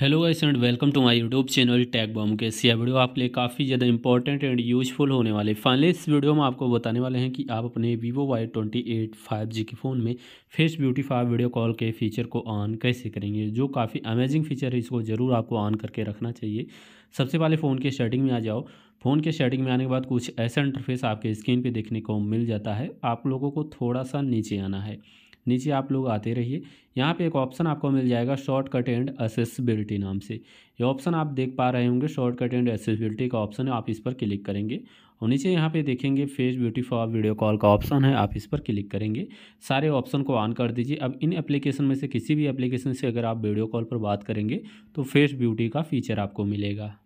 hello guys and welcome to my YouTube channel tag bomb के यह video आपके लिए काफ़ी ज़्यादा इंपॉर्टेंट एंड यूजफुल होने वाले फाइनली इस वीडियो में आपको बताने वाले हैं कि आप अपने Vivo Y twenty eight five G के फ़ोन में फेस फाइव वीडियो कॉल के फीचर को ऑन कैसे करेंगे जो काफ़ी अमेजिंग फीचर है इसको ज़रूर आपको ऑन करके रखना चाहिए सबसे पहले फ़ोन के सेटिंग में आ जाओ फ़ोन के सेटिंग में आने के बाद कुछ ऐसा इंटरफेस आपके स्क्रीन पर देखने को मिल जाता है आप लोगों को थोड़ा सा नीचे आना है नीचे आप लोग आते रहिए यहाँ पे एक ऑप्शन आपको मिल जाएगा शॉर्टकट एंड असेसबिलिटी नाम से ये ऑप्शन आप देख पा रहे होंगे शॉर्टकट एंड असेसबिलिटी का ऑप्शन है आप इस पर क्लिक करेंगे और नीचे यहाँ पे देखेंगे face beauty for video call का ऑप्शन है आप इस पर क्लिक करेंगे सारे ऑप्शन को ऑन कर दीजिए अब इन एप्लीकेशन में से किसी भी एप्लीकेशन से अगर आप वीडियो कॉल पर बात करेंगे तो फेस ब्यूटी का फीचर आपको मिलेगा